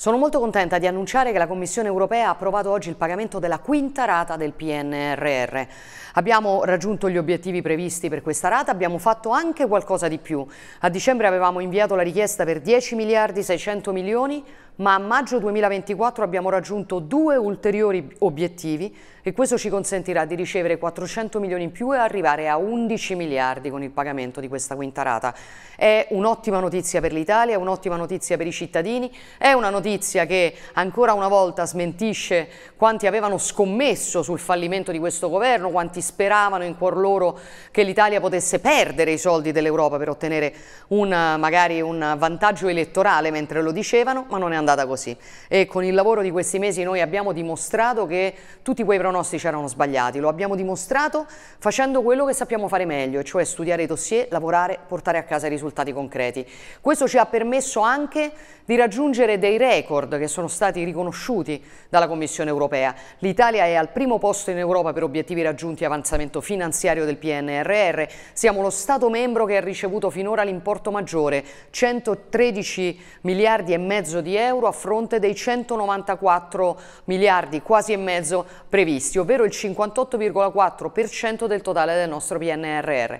Sono molto contenta di annunciare che la Commissione europea ha approvato oggi il pagamento della quinta rata del PNRR. Abbiamo raggiunto gli obiettivi previsti per questa rata, abbiamo fatto anche qualcosa di più. A dicembre avevamo inviato la richiesta per 10 miliardi 600 milioni, ma a maggio 2024 abbiamo raggiunto due ulteriori obiettivi e questo ci consentirà di ricevere 400 milioni in più e arrivare a 11 miliardi con il pagamento di questa quinta rata. È un'ottima notizia per l'Italia, è un'ottima notizia per i cittadini, è una notizia che ancora una volta smentisce quanti avevano scommesso sul fallimento di questo governo, quanti speravano in cuor loro che l'Italia potesse perdere i soldi dell'Europa per ottenere un, magari un vantaggio elettorale mentre lo dicevano, ma non è andato andata così e con il lavoro di questi mesi noi abbiamo dimostrato che tutti quei pronostici erano sbagliati, lo abbiamo dimostrato facendo quello che sappiamo fare meglio, cioè studiare i dossier, lavorare, portare a casa i risultati concreti. Questo ci ha permesso anche di raggiungere dei record che sono stati riconosciuti dalla Commissione europea. L'Italia è al primo posto in Europa per obiettivi raggiunti e avanzamento finanziario del PNRR, siamo lo Stato membro che ha ricevuto finora l'importo maggiore, 113 miliardi e mezzo di euro euro a fronte dei 194 miliardi, quasi e mezzo previsti, ovvero il 58,4% del totale del nostro PNRR.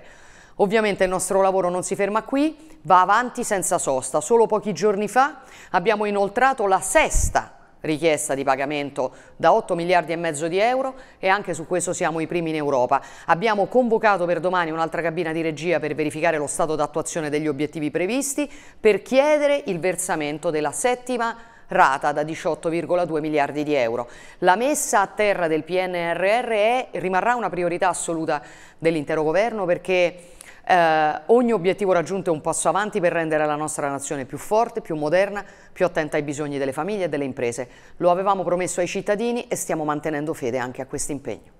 Ovviamente il nostro lavoro non si ferma qui, va avanti senza sosta. Solo pochi giorni fa abbiamo inoltrato la sesta richiesta di pagamento da 8 miliardi e mezzo di euro e anche su questo siamo i primi in Europa. Abbiamo convocato per domani un'altra cabina di regia per verificare lo stato d'attuazione degli obiettivi previsti per chiedere il versamento della settima rata da 18,2 miliardi di euro. La messa a terra del PNRR è, rimarrà una priorità assoluta dell'intero governo perché eh, ogni obiettivo raggiunto è un passo avanti per rendere la nostra nazione più forte, più moderna, più attenta ai bisogni delle famiglie e delle imprese. Lo avevamo promesso ai cittadini e stiamo mantenendo fede anche a questo impegno.